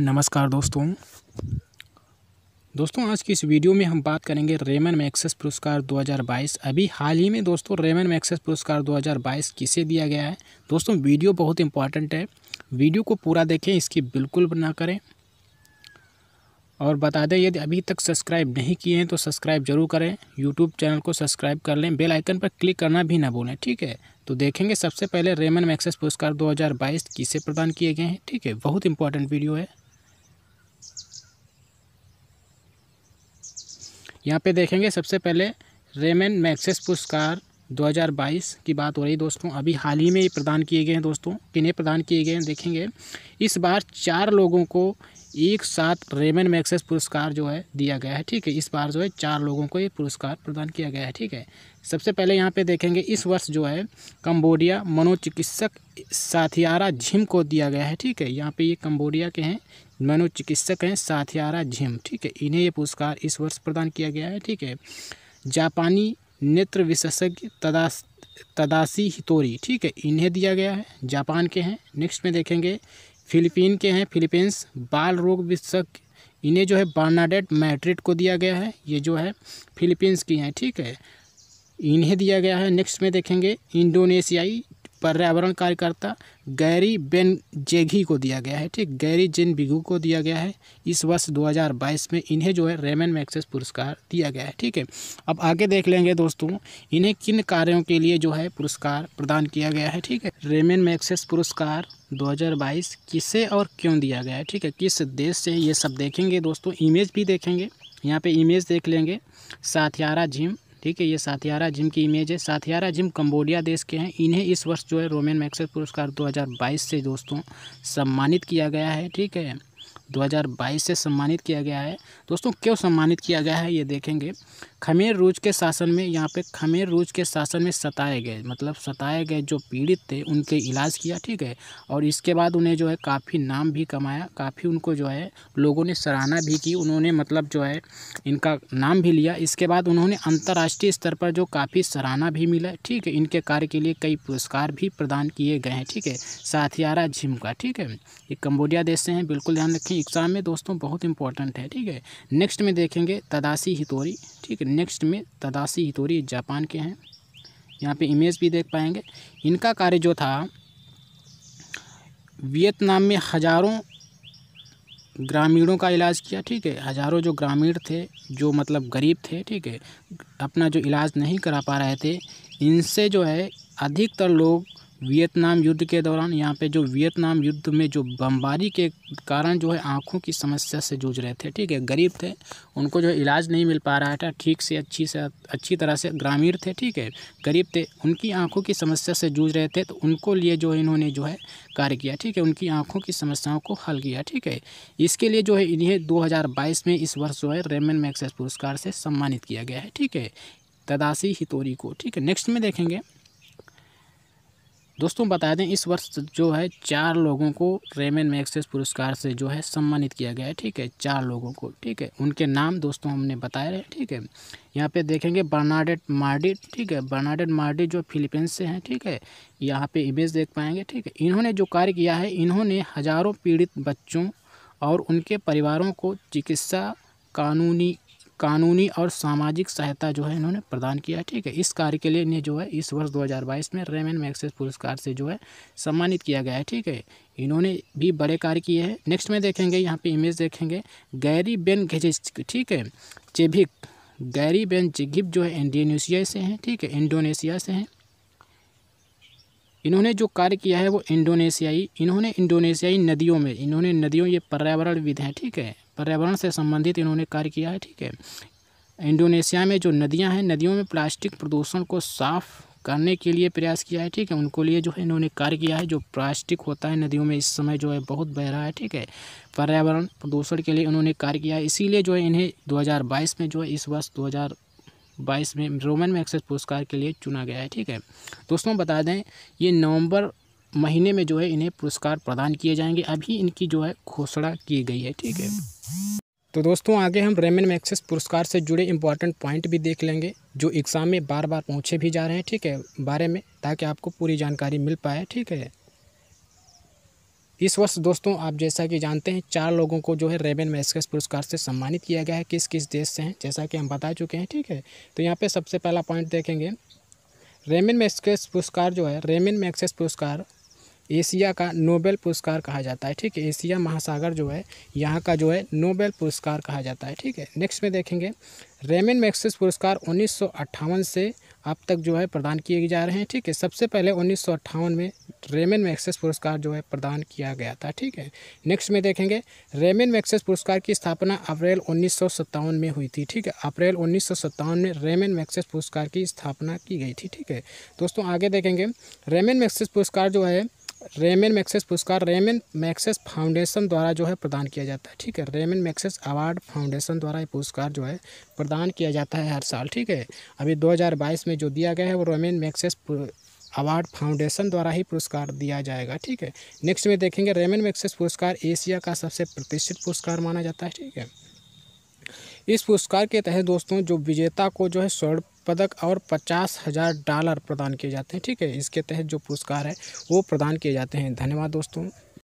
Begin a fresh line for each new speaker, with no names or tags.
नमस्कार दोस्तों दोस्तों आज की इस वीडियो में हम बात करेंगे रेमन मैक्सेस पुरस्कार 2022 अभी हाल ही में दोस्तों रेमन मैक्सेस पुरस्कार 2022 किसे दिया गया है दोस्तों वीडियो बहुत इंपॉर्टेंट है वीडियो को पूरा देखें इसकी बिल्कुल ना करें और बता दें यदि अभी तक सब्सक्राइब नहीं किए हैं तो सब्सक्राइब जरूर करें यूट्यूब चैनल को सब्सक्राइब कर लें बेल आइकन पर क्लिक करना भी ना भूलें ठीक है तो देखेंगे सबसे पहले रेमन मैक्सेस पुरस्कार 2022 किसे प्रदान किए गए हैं ठीक है बहुत इंपॉर्टेंट वीडियो है यहाँ पे देखेंगे सबसे पहले रेमन मैक्सेस पुरस्कार 2022 की बात हो रही दोस्तों अभी हाल ही में ये प्रदान किए गए हैं दोस्तों किन्हें प्रदान किए गए हैं देखेंगे इस बार चार लोगों को एक साथ रेमन मैक्सेस पुरस्कार जो है दिया गया है ठीक है इस बार जो है चार लोगों को ये पुरस्कार प्रदान किया गया है ठीक है सबसे पहले यहाँ पे देखेंगे इस वर्ष जो है कंबोडिया मनोचिकित्सक साथियारा झिम को दिया गया है ठीक है यहाँ पे ये कंबोडिया के हैं मनोचिकित्सक हैं साथियारा झिम ठीक है इन्हें ये पुरस्कार इस वर्ष प्रदान किया गया है ठीक है जापानी नेत्र विशेषज्ञ तदा तदासी हितोरी ठीक है इन्हें दिया गया है जापान के हैं नेक्स्ट में देखेंगे फिलीपीन के हैं फिलीपींस बाल रोग विशेषज्ञ इन्हें जो है बार्नाडेट मैड्रिड को दिया गया है ये जो है फिलीपींस की हैं ठीक है इन्हें दिया गया है नेक्स्ट में देखेंगे इंडोनेशियाई पर्यावरण कार्यकर्ता गैरी बेन जेघी को दिया गया है ठीक गैरी जेन बिगू को दिया गया है इस वर्ष 2022 में इन्हें जो है रेमन मैक्सेस पुरस्कार दिया गया है ठीक है अब आगे देख लेंगे दोस्तों इन्हें किन कार्यों के लिए जो है पुरस्कार प्रदान किया गया है ठीक है रेमन मैक्सेस पुरस्कार 2022 किसे और क्यों दिया गया है ठीक है किस देश से ये सब देखेंगे दोस्तों इमेज भी देखेंगे यहाँ पे इमेज देख लेंगे साथियारा झीम ठीक है ये साथियारा जिम की इमेज है साथियारा जिम कम्बोडिया देश के हैं इन्हें इस वर्ष जो है रोमेन मैक्सर पुरस्कार 2022 से दोस्तों सम्मानित किया गया है ठीक है 2022 से सम्मानित किया गया है दोस्तों क्यों सम्मानित किया गया है ये देखेंगे खमेर रूज के शासन में यहाँ पे खमेर रूज के शासन में सताए गए मतलब सताए गए जो पीड़ित थे उनके इलाज किया ठीक है और इसके बाद उन्हें जो है काफ़ी नाम भी कमाया काफ़ी उनको जो है लोगों ने सराहना भी की उन्होंने मतलब जो है इनका नाम भी लिया इसके बाद उन्होंने अंतर्राष्ट्रीय स्तर पर जो काफ़ी सराहना भी मिला ठीक है इनके कार्य के लिए कई पुरस्कार भी प्रदान किए गए हैं ठीक है साथियारा झिम का ठीक है ये कम्बोडिया देश से हैं बिल्कुल ध्यान रखें एग्जाम में दोस्तों बहुत इंपॉर्टेंट है ठीक है नेक्स्ट में देखेंगे तदासी हितोरी ठीक है नेक्स्ट में तदासी हितोरी जापान के हैं यहाँ पे इमेज भी देख पाएंगे इनका कार्य जो था वियतनाम में हज़ारों ग्रामीणों का इलाज किया ठीक है हज़ारों जो ग्रामीण थे जो मतलब गरीब थे ठीक है अपना जो इलाज नहीं करा पा रहे थे इनसे जो है अधिकतर लोग वियतनाम युद्ध के दौरान यहाँ पे जो वियतनाम युद्ध में जो बमबारी के कारण जो है आँखों की समस्या से जूझ रहे थे ठीक है गरीब थे उनको जो है इलाज नहीं मिल पा रहा था ठीक से अच्छी से अच्छी तरह से ग्रामीण थे ठीक है गरीब थे उनकी आँखों की समस्या से जूझ रहे थे तो उनको लिए जो है इन्होंने जो है कार्य किया ठीक है उनकी आँखों की समस्याओं को हल किया ठीक है इसके लिए जो है इन्हें दो में इस वर्ष जो है रेमन मैक्सेस पुरस्कार से सम्मानित किया गया है ठीक है तदासी हितोरी को ठीक है नेक्स्ट में देखेंगे दोस्तों बता दें इस वर्ष जो है चार लोगों को रेमन मैक्सेस पुरस्कार से जो है सम्मानित किया गया है ठीक है चार लोगों को ठीक है उनके नाम दोस्तों हमने बताए रहे ठीक है यहाँ पे देखेंगे बर्नाडेट मार्डी ठीक है बर्नाडेट मार्डी जो फिलीपींस से हैं ठीक है यहाँ पे इमेज देख पाएंगे ठीक है इन्होंने जो कार्य किया है इन्होंने हज़ारों पीड़ित बच्चों और उनके परिवारों को चिकित्सा कानूनी कानूनी और सामाजिक सहायता जो है इन्होंने प्रदान किया है ठीक है इस कार्य के लिए इन्हें जो है इस वर्ष 2022 में रेमन मैक्सेस पुरस्कार से जो है सम्मानित किया गया है ठीक है इन्होंने भी बड़े कार्य किए हैं नेक्स्ट में देखेंगे यहाँ पे इमेज देखेंगे गैरी बेन घेजिस्क ठीक है चेभिक गैरी बेन चिघिप जो है इंडोनेशिया से हैं ठीक है इंडोनेशिया से हैं इन्होंने जो कार्य किया है वो इंडोनेशियाई इन्होंने इंडोनेशियाई नदियों में इन्होंने नदियों ये पर्यावरणविद हैं ठीक है पर्यावरण से संबंधित इन्होंने कार्य किया है ठीक है इंडोनेशिया में जो नदियां हैं नदियों में प्लास्टिक प्रदूषण को साफ करने के लिए प्रयास किया है ठीक है उनको लिए जो है इन्होंने कार्य किया है जो प्लास्टिक होता है नदियों में इस समय जो है बहुत बह रहा है ठीक है पर्यावरण प्रदूषण के लिए उन्होंने कार्य किया है इसीलिए जो है इन्हें 2022 में जो है इस वर्ष बाईस में रोमन मैक्सेस पुरस्कार के लिए चुना गया है ठीक है दोस्तों बता दें ये नवंबर महीने में जो है इन्हें पुरस्कार प्रदान किए जाएंगे अभी इनकी जो है घोषणा की गई है ठीक है तो दोस्तों आगे हम रेमन मैक्सेस पुरस्कार से जुड़े इंपॉर्टेंट पॉइंट भी देख लेंगे जो एग्ज़ाम में बार बार पूछे भी जा रहे हैं ठीक है बारे में ताकि आपको पूरी जानकारी मिल पाए ठीक है इस वर्ष दोस्तों आप जैसा कि जानते हैं चार लोगों को जो है रेबेन मैस्कस पुरस्कार से सम्मानित किया गया है किस किस देश से हैं जैसा कि हम बता चुके हैं ठीक है तो यहाँ पे सबसे पहला पॉइंट देखेंगे रेमिन मैक्सेस पुरस्कार जो है रेमिन मैक्सेस पुरस्कार एशिया का नोबेल पुरस्कार कहा जाता है ठीक है एशिया महासागर जो है यहाँ का जो है नोबेल पुरस्कार कहा जाता है ठीक है नेक्स्ट में देखेंगे रेमिन मैक्सेस पुरस्कार उन्नीस से अब तक जो है प्रदान किए जा रहे हैं ठीक है सबसे पहले उन्नीस में रेमन मैक्सेस पुरस्कार जो है प्रदान किया गया था ठीक है नेक्स्ट में देखेंगे रेमन मैक्सेस पुरस्कार की स्थापना अप्रैल उन्नीस में हुई थी ठीक है अप्रैल उन्नीस में रेमन मैक्सेस पुरस्कार की स्थापना की गई थी ठीक है दोस्तों आगे देखेंगे रेमन मैक्सेस पुरस्कार जो है रेमन मैक्सेस पुरस्कार रेमन मैक्सेस फाउंडेशन द्वारा जो है प्रदान किया जाता है ठीक है रेमन मैक्सेस अवार्ड फाउंडेशन द्वारा ये पुरस्कार जो है प्रदान किया जाता है हर साल ठीक है अभी 2022 में जो दिया गया है वो रेमन मैक्सेस अवार्ड फाउंडेशन द्वारा ही पुरस्कार दिया जाएगा ठीक है नेक्स्ट में देखेंगे रेमन मैक्सेस पुरस्कार एशिया का सबसे प्रतिष्ठित पुरस्कार माना जाता है ठीक है इस पुरस्कार के तहत दोस्तों जो विजेता को जो है स्वर्ण पदक और पचास हज़ार डॉलर प्रदान किए जाते हैं ठीक है इसके तहत जो पुरस्कार है वो प्रदान किए जाते हैं धन्यवाद दोस्तों